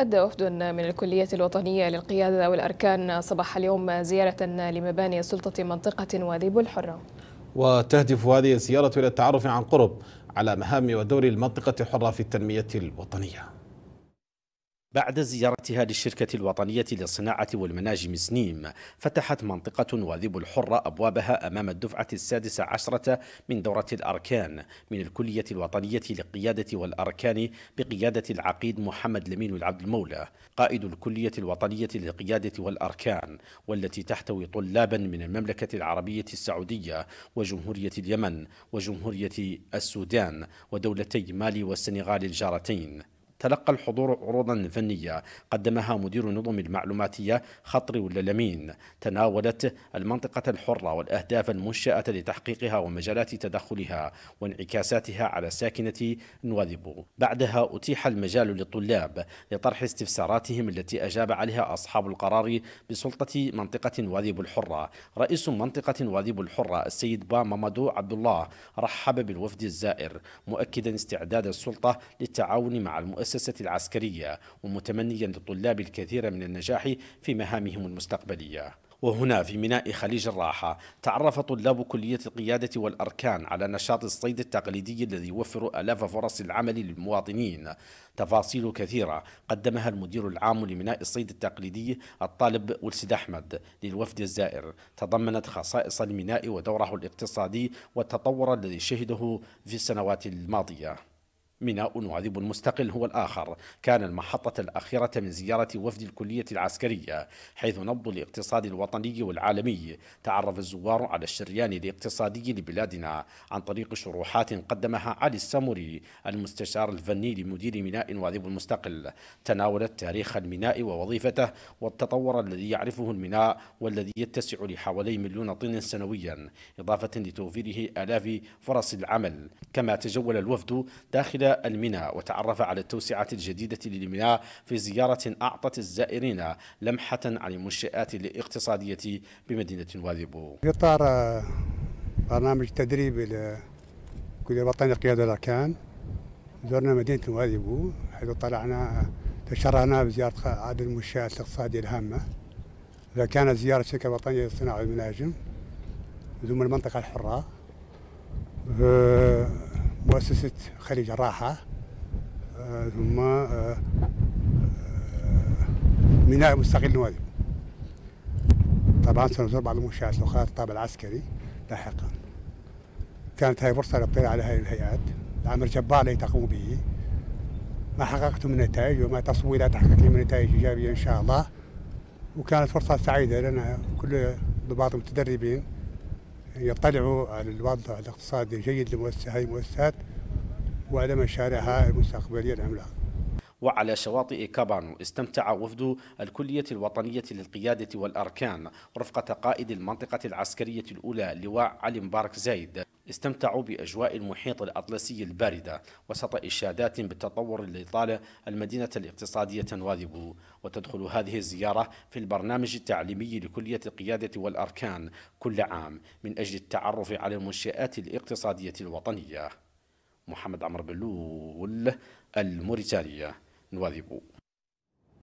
أدى وفد من الكلية الوطنية للقيادة والأركان صباح اليوم زيارة لمباني سلطة منطقة وذيب الحرة وتهدف هذه الزيارة إلى التعرف عن قرب على مهام ودور المنطقة الحرة في التنمية الوطنية بعد زيارتها للشركة الوطنية للصناعة والمناجم سنيم فتحت منطقة واذب الحرة أبوابها أمام الدفعة السادسة عشرة من دورة الأركان من الكلية الوطنية للقيادة والأركان بقيادة العقيد محمد لمين العبد المولى قائد الكلية الوطنية للقيادة والأركان والتي تحتوي طلابا من المملكة العربية السعودية وجمهورية اليمن وجمهورية السودان ودولتي مالي والسنغال الجارتين تلقى الحضور عروضا فنية قدمها مدير النظم المعلوماتية خطري واللمين تناولت المنطقة الحرة والأهداف المنشأة لتحقيقها ومجالات تدخلها وانعكاساتها على ساكنة نواذبو بعدها أتيح المجال للطلاب لطرح استفساراتهم التي أجاب عليها أصحاب القرار بسلطة منطقة نواذبو الحرة رئيس منطقة نواذبو الحرة السيد با مامادو عبد الله رحب بالوفد الزائر مؤكدا استعداد السلطة للتعاون مع المؤسسة المؤسسة العسكرية ومتمنيا للطلاب الكثير من النجاح في مهامهم المستقبلية وهنا في ميناء خليج الراحة تعرف طلاب كلية القيادة والأركان على نشاط الصيد التقليدي الذي يوفر ألاف فرص العمل للمواطنين تفاصيل كثيرة قدمها المدير العام لميناء الصيد التقليدي الطالب ولسد أحمد للوفد الزائر تضمنت خصائص الميناء ودوره الاقتصادي والتطور الذي شهده في السنوات الماضية ميناء وعذب مستقل هو الآخر كان المحطة الأخيرة من زيارة وفد الكلية العسكرية حيث نبض الاقتصاد الوطني والعالمي تعرف الزوار على الشريان الاقتصادي لبلادنا عن طريق شروحات قدمها علي السموري المستشار الفني لمدير ميناء وعذب المستقل تناولت تاريخ الميناء ووظيفته والتطور الذي يعرفه الميناء والذي يتسع لحوالي مليون طن سنويا إضافة لتوفيره آلاف فرص العمل كما تجول الوفد داخل الميناء وتعرف على التوسعات الجديدة للميناء في زيارة أعطت الزائرين لمحة عن المنشآت الاقتصادية بمدينة وادي في إطار آه، برنامج تدريب لكل وطنية قيادة الأركان زرنا مدينة وادي حيث طلعنا تشرعنا بزيارة عدد المنشآت الاقتصادية الهامة إذا كانت زيارة الشركة الوطنية للصناعة والمناجم ضمن المنطقة الحرة آه، مؤسسة خليج الراحة آه، ثم آه، آه، ميناء مستقل نوادي طبعا سنزور بعض المنشآت الأخرى الطابع العسكري لاحقا كانت هذه فرصة للاطلاع على هذه الهيئات العمل الجبار الذي تقوم به ما حققته من نتائج وما تصويرات تحقق من نتائج إيجابية إن شاء الله وكانت فرصة سعيدة لنا كل ضباط المتدربين يطلعوا على الوضع الاقتصادي الجيد لمؤسسة هذه المؤسسات وعلى مشاريعها المستقبلية العملاقة وعلى شواطئ كابانو استمتع وفد الكلية الوطنية للقيادة والأركان رفقة قائد المنطقة العسكرية الأولى لواء علي مبارك زايد استمتعوا بأجواء المحيط الأطلسي الباردة وسط إشادات بالتطور الذي طال المدينة الاقتصادية واذبو وتدخل هذه الزيارة في البرنامج التعليمي لكلية القيادة والأركان كل عام من أجل التعرف على المنشآت الاقتصادية الوطنية محمد عمر بلول الموريتانية نواذبو